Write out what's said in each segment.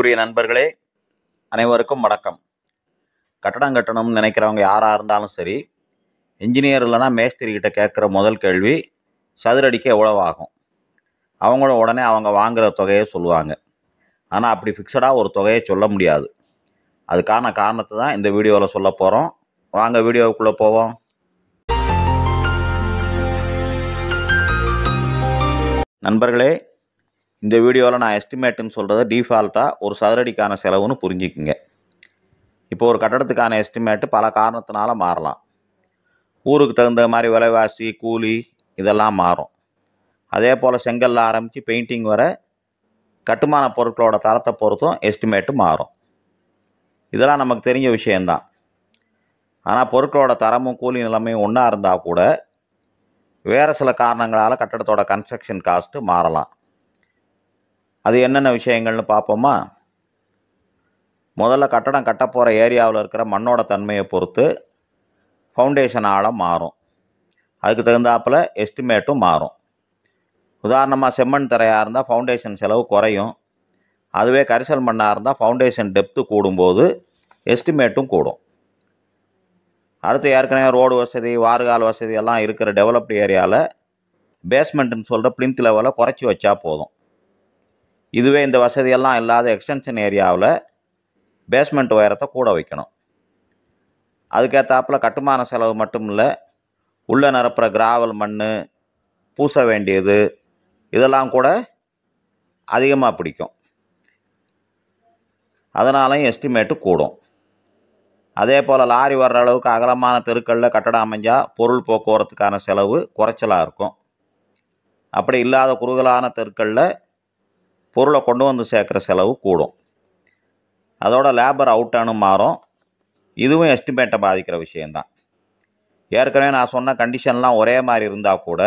அன்புக்குரிய நண்பர்களே அனைவருக்கும் வணக்கம் கட்டடம் கட்டணும்னு நினைக்கிறவங்க யாராக இருந்தாலும் சரி இன்ஜினியர் இல்லைனா மேஸ்திரி கேட்குற முதல் கேள்வி சதுரடிக்க எவ்வளோ ஆகும் அவங்கள உடனே அவங்க வாங்குகிற தொகையை சொல்லுவாங்க ஆனால் அப்படி ஃபிக்ஸடாக ஒரு தொகையை சொல்ல முடியாது அதுக்கான காரணத்தை தான் இந்த வீடியோவில் சொல்ல போகிறோம் வாங்க வீடியோவுக்குள்ளே போவோம் நண்பர்களே இந்த வீடியோவில் நான் எஸ்டிமேட்டுன்னு சொல்கிறத டிஃபால்ட்டாக ஒரு சதுரடிக்கான செலவுன்னு புரிஞ்சுக்குங்க இப்போ ஒரு கட்டடத்துக்கான எஸ்டிமேட்டு பல காரணத்தினால மாறலாம் ஊருக்கு தகுந்த மாதிரி விலைவாசி கூலி இதெல்லாம் மாறும் அதே போல் செங்கல்ல ஆரம்பித்து பெயிண்டிங் வர கட்டுமான பொருட்களோட தரத்தை பொறுத்தும் எஸ்டிமேட்டு மாறும் இதெல்லாம் நமக்கு தெரிஞ்ச விஷயந்தான் ஆனால் பொருட்களோட தரமும் கூலி நிலைமையும் ஒன்றா இருந்தால் கூட வேறு சில காரணங்களால் கட்டடத்தோட கன்ஸ்ட்ரக்ஷன் காஸ்ட்டு மாறலாம் அது என்னென்ன விஷயங்கள்னு பார்ப்போமா முதல்ல கட்டடம் கட்டப்போகிற ஏரியாவில் இருக்கிற மண்ணோட தன்மையை பொறுத்து ஃபவுண்டேஷன் ஆழம் மாறும் அதுக்கு தகுந்தாப்பில் எஸ்டிமேட்டும் மாறும் உதாரணமாக செம்மண் தரையாக இருந்தால் ஃபவுண்டேஷன் செலவு குறையும் அதுவே கரிசல் மண்ணாக இருந்தால் ஃபவுண்டேஷன் டெப்த்து கூடும்போது எஸ்டிமேட்டும் கூடும் அடுத்து ஏற்கனவே ரோடு வசதி வார்கால் வசதி எல்லாம் இருக்கிற டெவலப்டு ஏரியாவில் பேஸ்மெண்ட்டுன்னு சொல்கிற பிளிந்த் லெவலை குறைச்சி வச்சா போதும் இதுவே இந்த வசதியெல்லாம் இல்லாத எக்ஸ்டென்ஷன் ஏரியாவில் பேஸ்மெண்ட் உயரத்தை கூட வைக்கணும் அதுக்கேற்றாப்பில் கட்டுமான செலவு மட்டும் இல்லை உள்ளே நிரப்புகிற கிராவல் மண் பூச வேண்டியது இதெல்லாம் கூட அதிகமாக பிடிக்கும் அதனாலையும் எஸ்டிமேட்டு கூடும் அதே போல் லாரி வர்ற அளவுக்கு அகலமான தெருக்களில் கட்டடம் அமைஞ்சால் பொருள் போக்குவரத்துக்கான செலவு குறைச்சலாக இருக்கும் அப்படி இல்லாத குறுகலான தெருக்களில் பொருளை கொண்டு வந்து சேர்க்குற செலவு கூடும் அதோட லேபர் அவுட்டானும் மாறும் இதுவும் எஸ்டிமேட்டை பாதிக்கிற விஷயந்தான் ஏற்கனவே நான் சொன்ன கண்டிஷன்லாம் ஒரே மாதிரி இருந்தால் கூட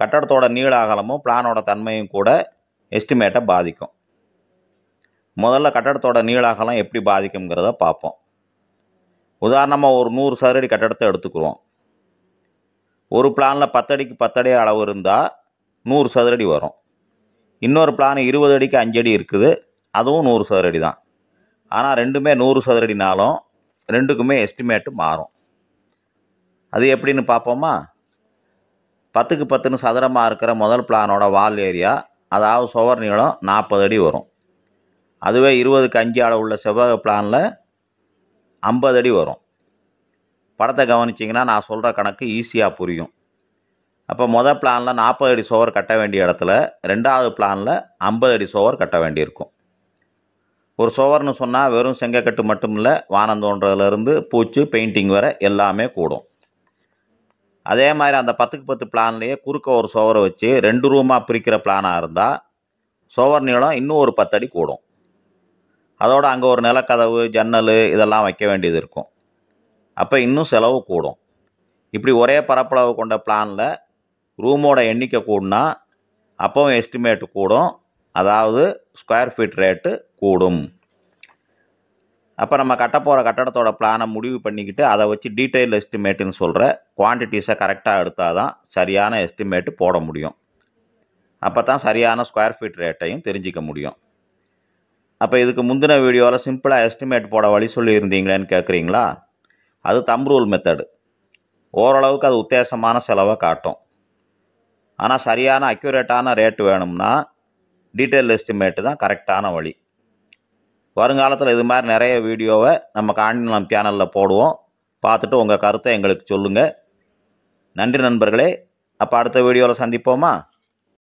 கட்டடத்தோட நீள அகலமும் பிளானோட தன்மையும் கூட எஸ்டிமேட்டை பாதிக்கும் முதல்ல கட்டடத்தோட நீள அகலம் எப்படி பாதிக்குங்கிறத பார்ப்போம் உதாரணமாக ஒரு நூறு சதுரடி கட்டடத்தை எடுத்துக்குவோம் ஒரு பிளானில் பத்தடிக்கு பத்தடி அளவு இருந்தால் நூறு சதுரடி வரும் இன்னொரு பிளான் இருபது அடிக்கு அஞ்சு அடி இருக்குது அதுவும் நூறு சதுர அடி தான் ஆனால் ரெண்டுமே நூறு சதுரடினாலும் ரெண்டுக்குமே எஸ்டிமேட்டு மாறும் அது எப்படின்னு பார்ப்போமா பத்துக்கு பத்துன்னு சதுரமாக இருக்கிற முதல் பிளானோட வால் ஏரியா அதாவது சுவர் நீளம் நாற்பது அடி வரும் அதுவே இருபதுக்கு அஞ்சு அளவு உள்ள செவ்வக பிளானில் ஐம்பது அடி வரும் படத்தை கவனிச்சிங்கன்னா நான் சொல்கிற கணக்கு ஈஸியாக புரியும் அப்போ மொதல் பிளானில் நாற்பது அடி சோவர் கட்ட வேண்டிய இடத்துல ரெண்டாவது பிளானில் ஐம்பது அடி சோவர் கட்ட வேண்டியிருக்கும் ஒரு சோவர்னு சொன்னால் வெறும் செங்கக்கட்டு மட்டும் இல்லை வானம் தோன்றதுலேருந்து பூச்சி பெயிண்டிங் வர எல்லாமே கூடும் அதே மாதிரி அந்த பத்துக்கு பத்து பிளான்லேயே குறுக்க ஒரு சோவரை வச்சு ரெண்டு ரூமாக பிரிக்கிற பிளானாக இருந்தால் சோவர் நீளம் இன்னும் ஒரு பத்தடி கூடும் அதோடு அங்கே ஒரு நிலக்கதவு ஜன்னல் இதெல்லாம் வைக்க வேண்டியது இருக்கும் அப்போ இன்னும் செலவு கூடும் இப்படி ஒரே பரப்பளவு கொண்ட பிளானில் ரூமோட எண்ணிக்கை கூடுனா அப்பவும் எஸ்டிமேட் கூடும் அதாவது ஸ்கொயர் ஃபீட் ரேட்டு கூடும் அப்போ நம்ம கட்ட போகிற கட்டடத்தோட பிளானை முடிவு பண்ணிக்கிட்டு அதை வச்சு டீட்டெயில் எஸ்டிமேட்டுன்னு சொல்கிற குவான்டிட்டிஸை கரெக்டாக எடுத்தால் தான் சரியான எஸ்டிமேட்டு போட முடியும் அப்போ தான் சரியான ஸ்கொயர் ஃபீட் ரேட்டையும் தெரிஞ்சிக்க முடியும் அப்போ இதுக்கு முந்தின வீடியோவில் சிம்பிளாக எஸ்டிமேட் போட வழி சொல்லியிருந்தீங்களேன்னு கேட்குறீங்களா அது தம்ரூல் மெத்தடு ஓரளவுக்கு அது உத்தேசமான செலவை காட்டும் ஆனால் சரியான அக்யூரேட்டான ரேட்டு வேணும்னா டீட்டெயில் எஸ்டிமேட்டு தான் கரெக்டான வழி வருங்காலத்தில் இது மாதிரி நிறைய வீடியோவை நம்ம காண்டினம் சேனலில் போடுவோம் பார்த்துட்டு உங்கள் கருத்தை எங்களுக்கு சொல்லுங்கள் நன்றி நண்பர்களே அப்போ அடுத்த வீடியோவில் சந்திப்போமா